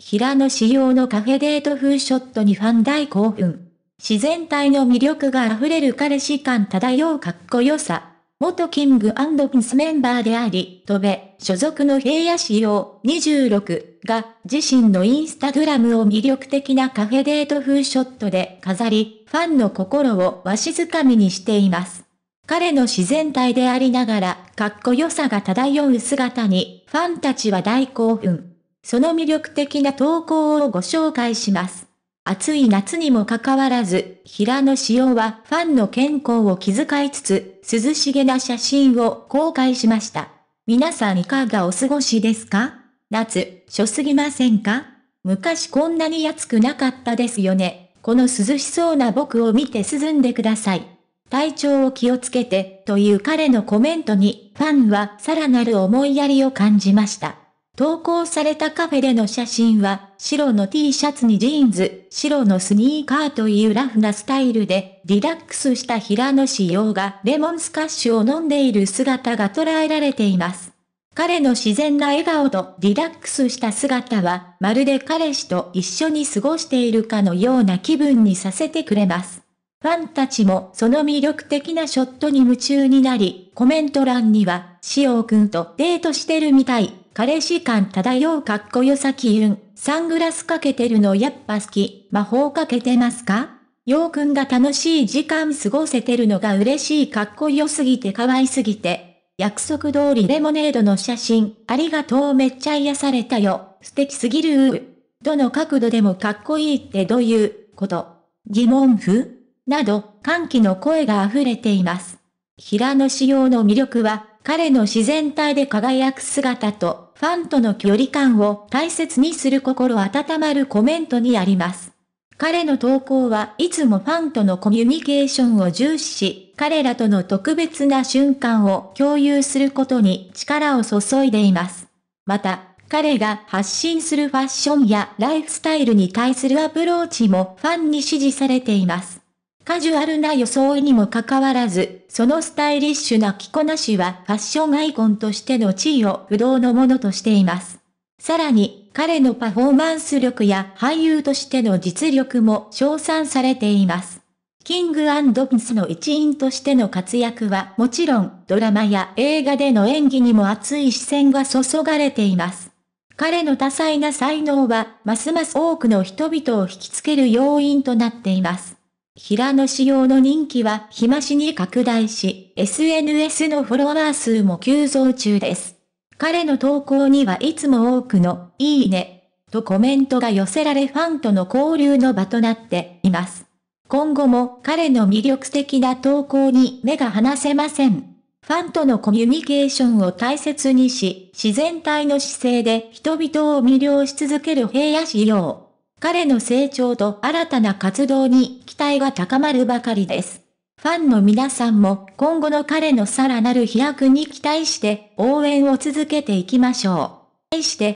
平野仕様のカフェデート風ショットにファン大興奮。自然体の魅力が溢れる彼氏感漂うかっこよさ。元キングピンスメンバーであり、戸部、所属の平野仕様26が自身のインスタグラムを魅力的なカフェデート風ショットで飾り、ファンの心をわしづかみにしています。彼の自然体でありながら、かっこよさが漂う姿に、ファンたちは大興奮。その魅力的な投稿をご紹介します。暑い夏にもかかわらず、平野紫耀はファンの健康を気遣いつつ、涼しげな写真を公開しました。皆さんいかがお過ごしですか夏、暑すぎませんか昔こんなに暑くなかったですよね。この涼しそうな僕を見て涼んでください。体調を気をつけて、という彼のコメントに、ファンはさらなる思いやりを感じました。投稿されたカフェでの写真は、白の T シャツにジーンズ、白のスニーカーというラフなスタイルで、リラックスした平野紫耀がレモンスカッシュを飲んでいる姿が捉えられています。彼の自然な笑顔とリラックスした姿は、まるで彼氏と一緒に過ごしているかのような気分にさせてくれます。ファンたちもその魅力的なショットに夢中になり、コメント欄には、しおくんとデートしてるみたい彼氏感漂うかっこよさきゆん、サングラスかけてるのやっぱ好き、魔法かけてますかようくんが楽しい時間過ごせてるのが嬉しいかっこよすぎて可愛すぎて。約束通りレモネードの写真、ありがとうめっちゃ癒されたよ。素敵すぎるどの角度でもかっこいいってどういうこと疑問符など、歓喜の声が溢れています。平野仕様の魅力は、彼の自然体で輝く姿と、ファンとの距離感を大切にする心温まるコメントにあります。彼の投稿はいつもファンとのコミュニケーションを重視し、彼らとの特別な瞬間を共有することに力を注いでいます。また、彼が発信するファッションやライフスタイルに対するアプローチもファンに支持されています。カジュアルな装いにもかかわらず、そのスタイリッシュな着こなしはファッションアイコンとしての地位を不動のものとしています。さらに、彼のパフォーマンス力や俳優としての実力も称賛されています。キングアンド・ピスの一員としての活躍はもちろんドラマや映画での演技にも熱い視線が注がれています。彼の多彩な才能はますます多くの人々を引きつける要因となっています。平野紫耀の人気は日増しに拡大し、SNS のフォロワー数も急増中です。彼の投稿にはいつも多くの、いいね、とコメントが寄せられファンとの交流の場となっています。今後も彼の魅力的な投稿に目が離せません。ファンとのコミュニケーションを大切にし、自然体の姿勢で人々を魅了し続ける平野紫耀。彼の成長と新たな活動に期待が高まるばかりです。ファンの皆さんも今後の彼のさらなる飛躍に期待して応援を続けていきましょう。対して